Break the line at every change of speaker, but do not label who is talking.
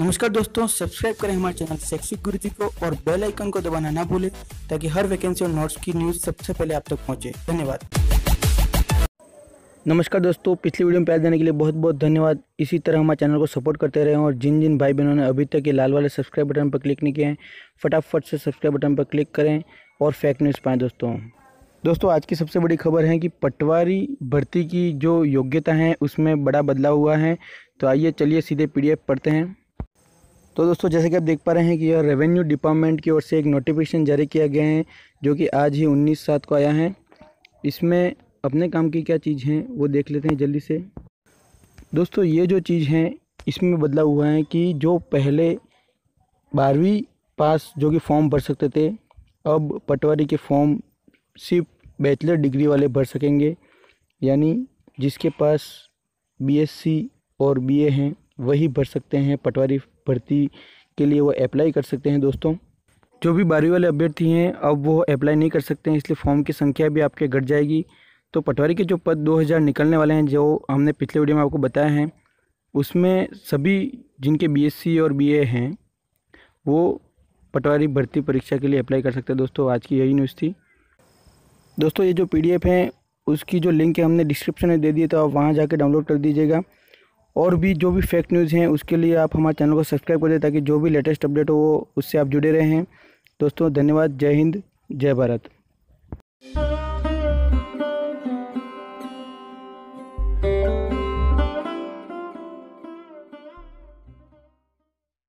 नमस्कार दोस्तों सब्सक्राइब करें हमारे चैनल शैक्षिक गुरुजी को और बेल आइकन को दबाना ना भूलें ताकि हर वैकेंसी और नोट्स की न्यूज़ सबसे पहले आप तक पहुंचे धन्यवाद
नमस्कार दोस्तों पिछली वीडियो में प्यार देने के लिए बहुत बहुत धन्यवाद इसी तरह हमारे चैनल को सपोर्ट करते रहें और जिन जिन भाई बहनों ने अभी तक ये लाल वाले सब्सक्राइब बटन पर क्लिक नहीं किए हैं फटाफट से सब्सक्राइब बटन पर क्लिक करें और फेक न्यूज़ पाएँ दोस्तों दोस्तों आज की सबसे बड़ी खबर है कि पटवारी भर्ती की जो योग्यता है उसमें बड़ा बदलाव हुआ है तो आइए चलिए सीधे एफ पढ़ते हैं तो दोस्तों जैसे कि आप देख पा रहे हैं कि यह रेवेन्यू डिपार्टमेंट की ओर से एक नोटिफिकेशन जारी किया गया है जो कि आज ही उन्नीस सात को आया है इसमें अपने काम की क्या चीज़ हैं वो देख लेते हैं जल्दी से दोस्तों ये जो चीज़ हैं इसमें बदलाव हुआ है कि जो पहले बारहवीं पास जो कि फॉर्म भर सकते थे अब पटवारी के फॉर्म सिर्फ बैचलर डिग्री वाले भर सकेंगे यानी जिसके पास बीएससी और बीए हैं वही भर सकते हैं पटवारी भर्ती के लिए वो अप्लाई कर सकते हैं दोस्तों जो भी बारहवीं वाले अभ्यर्थी हैं अब वो अप्लाई नहीं कर सकते हैं इसलिए फॉर्म की संख्या भी आपके घट जाएगी तो पटवारी के जो पद 2000 निकलने वाले हैं जो हमने पिछले वीडियो में आपको बताया है उसमें सभी जिनके बीएससी और बीए हैं वो पटवारी भर्ती परीक्षा के लिए अप्लाई कर सकते हैं दोस्तों आज की यही न्यूज़ थी दोस्तों ये जो पीडीएफ है उसकी जो लिंक है हमने डिस्क्रिप्शन में दे दिए तो आप वहाँ जाकर डाउनलोड कर दीजिएगा और भी जो भी फेक न्यूज़ हैं उसके लिए आप हमारे चैनल को सब्सक्राइब करें ताकि जो भी लेटेस्ट अपडेट हो वो उससे आप जुड़े रहें दोस्तों धन्यवाद जय हिंद जय भारत